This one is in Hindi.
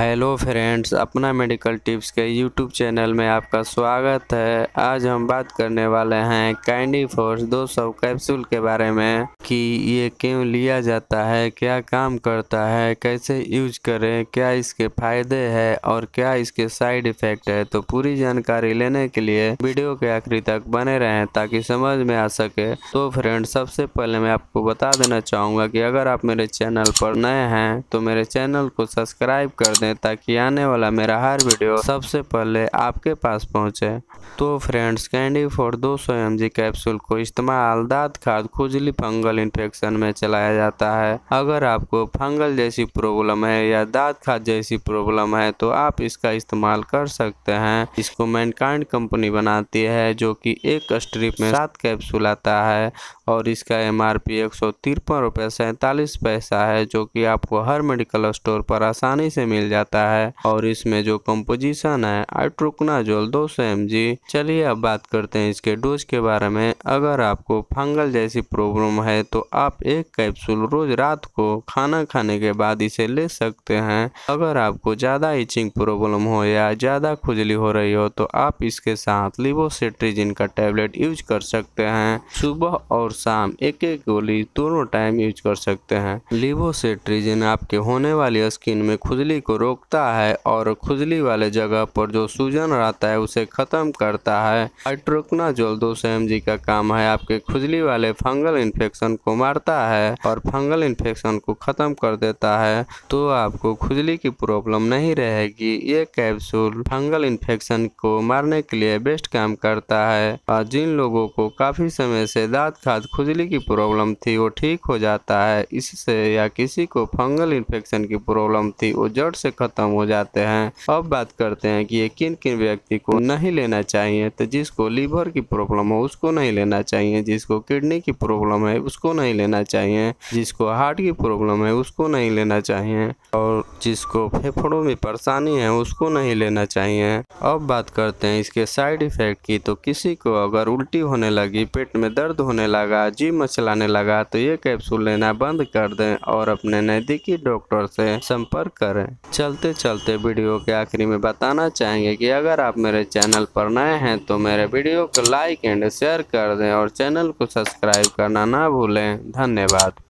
हेलो फ्रेंड्स अपना मेडिकल टिप्स के यूट्यूब चैनल में आपका स्वागत है आज हम बात करने वाले हैं कैंडी फोर्स 200 कैप्सूल के बारे में कि ये क्यों लिया जाता है क्या काम करता है कैसे यूज करें क्या इसके फायदे हैं और क्या इसके साइड इफ़ेक्ट है तो पूरी जानकारी लेने के लिए वीडियो के आखिरी तक बने रहें ताकि समझ में आ सके तो फ्रेंड सबसे पहले मैं आपको बता देना चाहूँगा कि अगर आप मेरे चैनल पर नए हैं तो मेरे चैनल को सब्सक्राइब कर दें करें ताकि आने वाला मेरा हर वीडियो सबसे पहले आपके पास पहुंचे तो फ्रेंड्स कैंडी फॉर दो सौ एम जी कैप्सूल को इस्तेमाल दांत खाद खुजली फंगल इन्फेक्शन में चलाया जाता है अगर आपको फंगल जैसी प्रॉब्लम है या दांत खाद जैसी प्रॉब्लम है तो आप इसका इस्तेमाल कर सकते हैं इसको मैनकाइंड कंपनी बनाती है जो कि एक स्ट्रिप में सात कैप्सूल आता है और इसका एम आर पी एक सौ तिरपन रुपये सैंतालीस पैसा है जो कि आपको हर मेडिकल स्टोर पर आसानी से मिल जाता है और इसमें जो कंपोजिशन है आइट्रोकनाजोल दो सौ एम जी चलिए अब बात करते हैं इसके डोज के बारे में अगर आपको फंगल जैसी प्रॉब्लम है तो आप एक कैप्सूल रोज रात को खाना खाने के बाद इसे ले सकते हैं अगर आपको ज़्यादा इचिंग प्रॉब्लम हो या ज़्यादा खुजली हो रही हो तो आप इसके साथ लिबोसेट्रीजिन का टेबलेट यूज कर सकते हैं सुबह और शाम एक एक गोली दोनों टाइम यूज कर सकते हैं लिवोसेट्रीजन आपके होने वाली स्किन में खुजली को रोकता है और खुजली वाले जगह पर जो सूजन रहता है उसे खत्म करता है जोल दो सौ एम का काम है आपके खुजली वाले फंगल इन्फेक्शन को मारता है और फंगल इन्फेक्शन को ख़त्म कर देता है तो आपको खुजली की प्रॉब्लम नहीं रहेगी ये कैप्सूल फंगल इन्फेक्शन को मारने के लिए बेस्ट काम करता है और जिन लोगों को काफ़ी समय से दाँत खाद खुजली की प्रॉब्लम थी वो ठीक हो जाता है इससे या किसी को फंगल इन्फेक्शन की प्रॉब्लम थी वो जड़ से ख़त्म हो जाते हैं अब बात करते हैं कि ये किन किन व्यक्ति को नहीं लेना चाहिए तो जिसको लीवर की प्रॉब्लम हो उसको नहीं लेना चाहिए जिसको किडनी की प्रॉब्लम है उसको नहीं लेना चाहिए जिसको हार्ट की प्रॉब्लम है उसको नहीं लेना चाहिए और जिसको फेफड़ों में परेशानी है उसको नहीं लेना चाहिए अब बात करते हैं इसके साइड इफ़ेक्ट की तो किसी को अगर उल्टी होने लगी पेट में दर्द होने लगा लगा जी मचलाने लगा तो ये कैप्सूल लेना बंद कर दें और अपने नज़दीकी डॉक्टर से संपर्क करें चलते चलते वीडियो के आखिरी में बताना चाहेंगे कि अगर आप मेरे चैनल पर नए हैं तो मेरे वीडियो को लाइक एंड शेयर कर दें और चैनल को सब्सक्राइब करना ना भूलें धन्यवाद